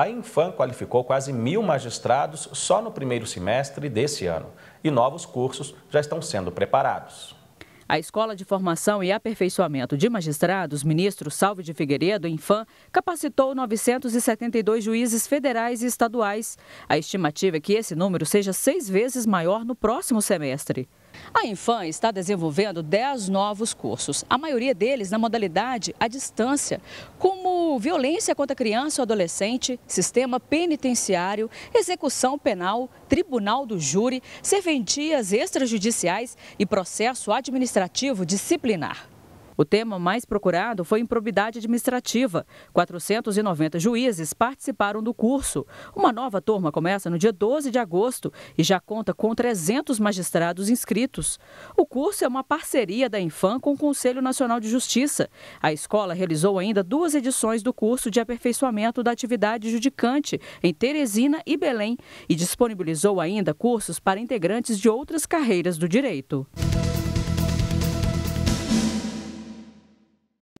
A Infam qualificou quase mil magistrados só no primeiro semestre desse ano e novos cursos já estão sendo preparados. A Escola de Formação e Aperfeiçoamento de Magistrados, ministro Salve de Figueiredo, Infam, capacitou 972 juízes federais e estaduais. A estimativa é que esse número seja seis vezes maior no próximo semestre. A Infam está desenvolvendo 10 novos cursos, a maioria deles na modalidade à distância, como violência contra criança ou adolescente, sistema penitenciário, execução penal, tribunal do júri, serventias extrajudiciais e processo administrativo disciplinar. O tema mais procurado foi improbidade administrativa. 490 juízes participaram do curso. Uma nova turma começa no dia 12 de agosto e já conta com 300 magistrados inscritos. O curso é uma parceria da Infam com o Conselho Nacional de Justiça. A escola realizou ainda duas edições do curso de aperfeiçoamento da atividade judicante em Teresina e Belém e disponibilizou ainda cursos para integrantes de outras carreiras do direito.